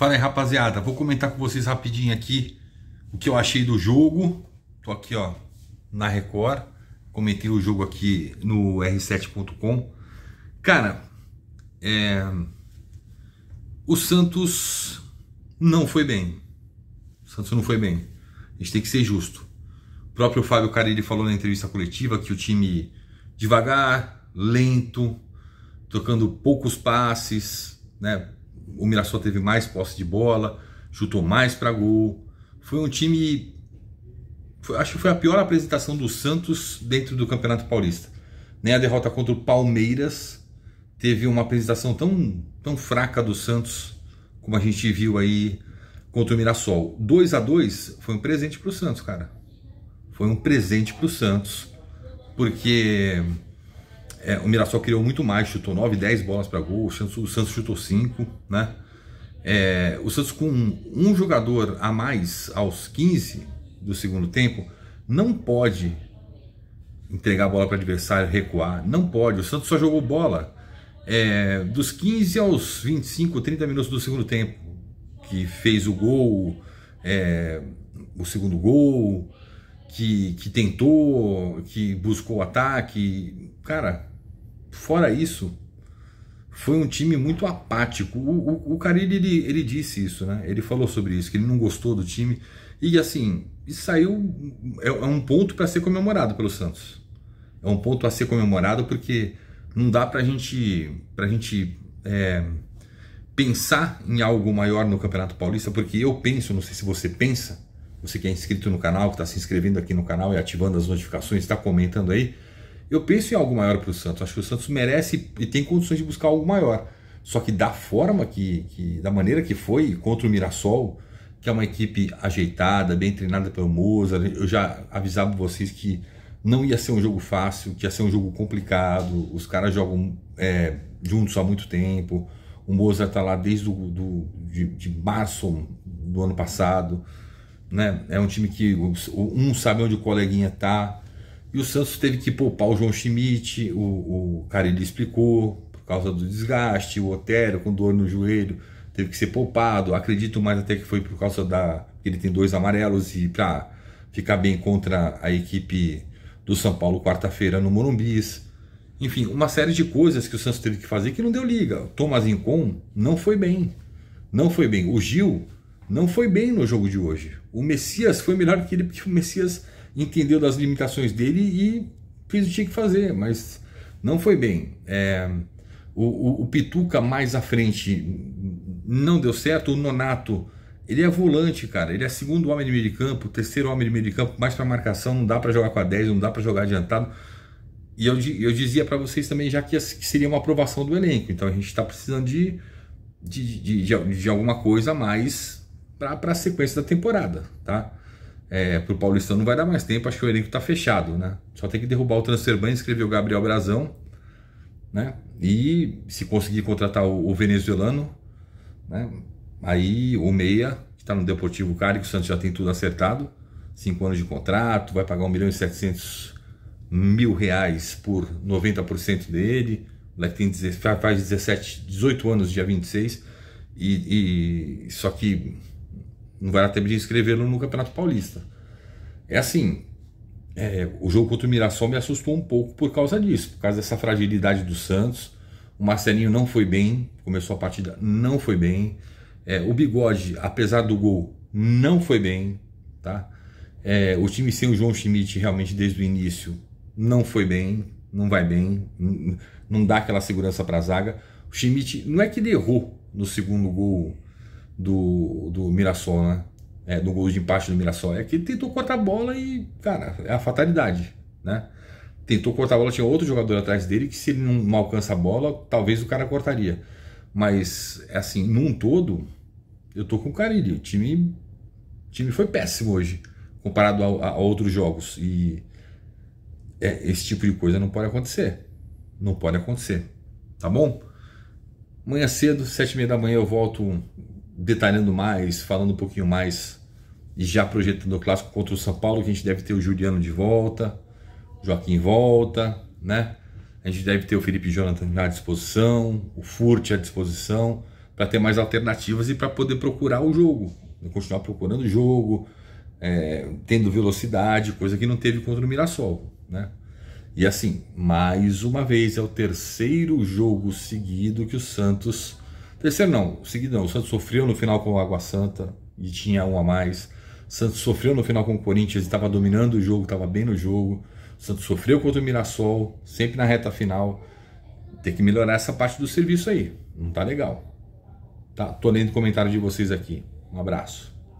Fala aí, rapaziada. Vou comentar com vocês rapidinho aqui o que eu achei do jogo. Tô aqui, ó, na Record. Comentei o jogo aqui no r7.com. Cara, é... o Santos não foi bem. O Santos não foi bem. A gente tem que ser justo. O próprio Fábio Carilli falou na entrevista coletiva que o time devagar, lento, tocando poucos passes, né? o Mirassol teve mais posse de bola, chutou mais para gol. Foi um time. Foi, acho que foi a pior apresentação do Santos dentro do Campeonato Paulista. Nem a derrota contra o Palmeiras teve uma apresentação tão, tão fraca do Santos como a gente viu aí contra o Mirassol. 2 a 2 foi um presente para o Santos, cara. Foi um presente para o Santos, porque é, o Mirassol criou muito mais, chutou 9, 10 bolas para gol, o Santos, o Santos chutou 5, né? É, o Santos com um, jogador a mais aos 15 do segundo tempo não pode entregar a bola para o adversário, recuar, não pode. O Santos só jogou bola é, dos 15 aos 25, 30 minutos do segundo tempo, que fez o gol, é, o segundo gol, que, que tentou, que buscou ataque. Cara, fora isso, foi um time muito apático. O, o, o Carilli, ele, ele disse isso, né? Ele falou sobre isso, que ele não gostou do time. E assim, isso saiu. É, é um ponto para ser comemorado pelo Santos. É um ponto a ser comemorado porque não dá para gente, a gente é, pensar em algo maior no Campeonato Paulista, porque eu penso, não sei se você pensa, você que é inscrito no canal, que está se inscrevendo aqui no canal e ativando as notificações, está comentando aí, eu penso em algo maior para o Santos. Acho que o Santos merece e tem condições de buscar algo maior. Só que da forma que, que da maneira que foi contra o Mirassol, que é uma equipe ajeitada, bem treinada pelo Mozart, eu já avisava vocês que não ia ser um jogo fácil, que ia ser um jogo complicado. Os caras jogam é, juntos há muito tempo. O Mozart está lá desde o, do, de, de março do ano passado né? É um time que um sabe onde o coleguinha tá. E o Santos teve que poupar o João Schmidt, o, o Carilli explicou, por causa do desgaste, o Otero com dor no joelho, teve que ser poupado. Acredito mais até que foi por causa da. Ele tem dois amarelos e para ficar bem contra a equipe do São Paulo quarta-feira no Morumbis. Enfim, uma série de coisas que o Santos teve que fazer que não deu liga. O Thomas Incon não foi bem. Não foi bem. O Gil não foi bem no jogo de hoje. O Messias foi melhor que ele, porque o Messias entendeu das limitações dele e fez o que tinha que fazer, mas não foi bem. É, o, o, o, Pituca mais à frente não deu certo, o Nonato. Ele é volante, cara. Ele é segundo homem de meio de campo, terceiro homem de meio de campo, mais para marcação. Não dá para jogar com a 10, não dá para jogar adiantado. E eu, eu dizia para vocês também já que, seria uma aprovação do elenco. Então a gente está precisando de, de, de, de, de alguma coisa mais para a sequência da temporada, tá? É, para o Paulistão não vai dar mais tempo, acho que o elenco está fechado, né? Só tem que derrubar o transferban, escrever o Gabriel Brazão, né? E se conseguir contratar o, o venezuelano, né? Aí o Meia, que está no Deportivo Cari, que o Santos já tem tudo acertado, cinco anos de contrato, vai pagar 1 milhão e 700 mil reais por 90% dele, o moleque tem, faz 17, 18 anos, dia 26, e, e só que não vai dar tempo de inscrevê-lo no Campeonato Paulista. É assim, é, o jogo contra o Mirassol me assustou um pouco por causa disso, por causa dessa fragilidade do Santos. O Marcelinho não foi bem, começou a partida, não foi bem. É, o Bigode, apesar do gol, não foi bem, tá? É, o time sem o João Schmidt realmente desde o início não foi bem, não vai bem, não dá aquela segurança para a zaga. O Schmidt não é que ele errou no segundo gol do, do Mirassol, né? É, do gol de empate do Mirassol. É que tentou cortar a bola e, cara, é a fatalidade, né? Tentou cortar a bola, tinha outro jogador atrás dele que se ele não alcança a bola, talvez o cara cortaria. Mas, é assim, num todo, eu tô com o O time, time foi péssimo hoje, comparado a, a outros jogos. E é, esse tipo de coisa não pode acontecer. Não pode acontecer, tá bom? Amanhã cedo, sete e meia da manhã, eu volto detalhando mais, falando um pouquinho mais e já projetando o clássico contra o São Paulo, que a gente deve ter o Juliano de volta, Joaquim volta, né? A gente deve ter o Felipe Jonathan à disposição, o Furt à disposição, para ter mais alternativas e para poder procurar o jogo, continuar procurando o jogo, é, tendo velocidade, coisa que não teve contra o Mirassol, né? E assim, mais uma vez, é o terceiro jogo seguido que o Santos Terceiro não, seguido não. O Santos sofreu no final com o Água Santa e tinha um a mais. O Santos sofreu no final com o Corinthians e estava dominando o jogo, estava bem no jogo. O Santos sofreu contra o Mirassol, sempre na reta final. Tem que melhorar essa parte do serviço aí. Não tá legal. Tá, tô lendo comentário de vocês aqui. Um abraço.